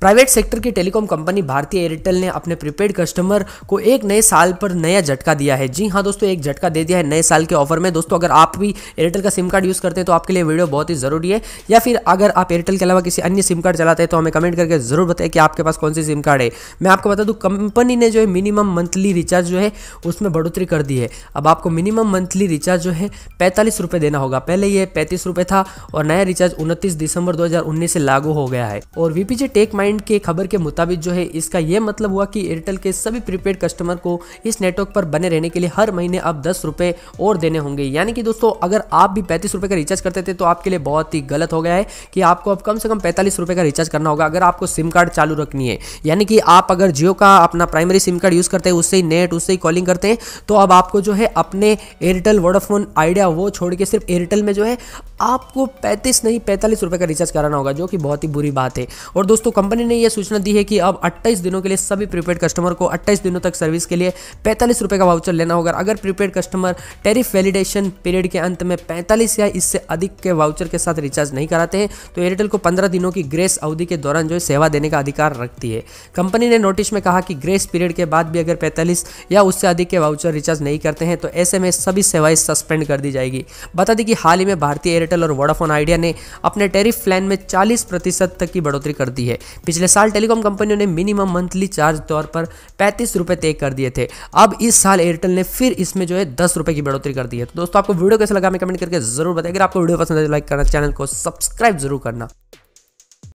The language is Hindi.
प्राइवेट सेक्टर की टेलीकॉम कंपनी भारतीय एयरटेल ने अपने प्रीपेड कस्टमर को एक नए साल पर नया झटका दिया है जी हाँ दोस्तों एक झटका दे दिया है नए साल के ऑफर में दोस्तों अगर आप भी एयरटेल का सिम कार्ड यूज़ करते हैं तो आपके लिए वीडियो बहुत ही ज़रूरी है या फिर अगर आप एयरटेल के अलावा किसी अन्य सिम कार्ड चलाते हैं तो हमें कमेंट करके ज़रूर बताएं कि आपके पास कौन सी सिम कार्ड है मैं आपको बता दूँ कंपनी ने जो है मिनिमम मंथली रिचार्ज जो है उसमें बढ़ोतरी कर दी है अब आपको मिनिमम मंथली रिचार्ज जो है पैंतालीस रुपये देना होगा पहले ये पैंतीस रुपये था और नया रिचार्ज उनतीस दिसंबर दो से लागू हो गया है और वीपीजे टेक माइंड पॉइंट के खबर के मुताबिक जो है इसका यह मतलब हुआ कि एयरटेल के सभी प्रीपेड कस्टमर को इस नेटवर्क पर बने रहने के लिए हर महीने आप दस रुपए और देने होंगे यानी कि दोस्तों अगर आप भी पैंतीस रुपए का रिचार्ज करते थे तो आपके लिए बहुत ही गलत हो गया है कि आपको अब कम से कम पैंतालीस रुपए का रिचार्ज करना होगा अगर आपको सिम कार्ड चालू रखनी है यानी कि आप अगर जियो का अपना प्राइमरी सिम कार्ड यूज़ करते हैं उससे ही नेट उससे ही कॉलिंग करते हैं तो अब आपको जो है अपने एयरटेल वोडाफोन आइडिया वो छोड़ के सिर्फ एयरटेल में जो है आपको पैंतीस नहीं पैंतालीस रुपए का रिचार्ज कराना होगा जो कि बहुत ही बुरी बात है और दोस्तों कंपनी कंपनी ने यह सूचना दी है कि अब 28 दिनों के लिए सभी प्रीपेड कस्टमर को 28 दिनों तक सर्विस के लिए पैंतालीस रुपये का वाउचर लेना होगा अगर prepaid customer tariff validation period के अंत में पैंतालीस या इससे अधिक के वाउचर के साथ रिचार्ज नहीं कराते हैं तो एयरटेल को पंद्रह दिनों की ग्रेस अवधि के दौरान जो है सेवा देने का अधिकार रखती है कंपनी ने नोटिस में कहा कि ग्रेस पीरियड के बाद भी अगर पैंतालीस या उससे अधिक के वाउचर रिचार्ज नहीं करते हैं तो ऐसे में सभी सेवाएं सस्पेंड कर दी जाएगी बता दें कि हाल ही में भारतीय एयरटेल और वोडाफोन आइडिया ने अपने टेरिफ प्लान में 40 प्रतिशत तक की बढ़ोतरी कर दी है पिछले साल टेलीकॉम कंपनियों ने मिनिमम मंथली चार्ज तौर पर पैंतीस रुपये तय कर दिए थे अब इस साल एयरटेल ने फिर इसमें जो है दस रुपये की बढ़ोतरी कर दी है तो दोस्तों आपको वीडियो कैसे लगा हमें कमेंट करके जरूर बताइए अगर आपको वीडियो पसंद है तो लाइक करना चैनल को सब्सक्राइब जरूर करना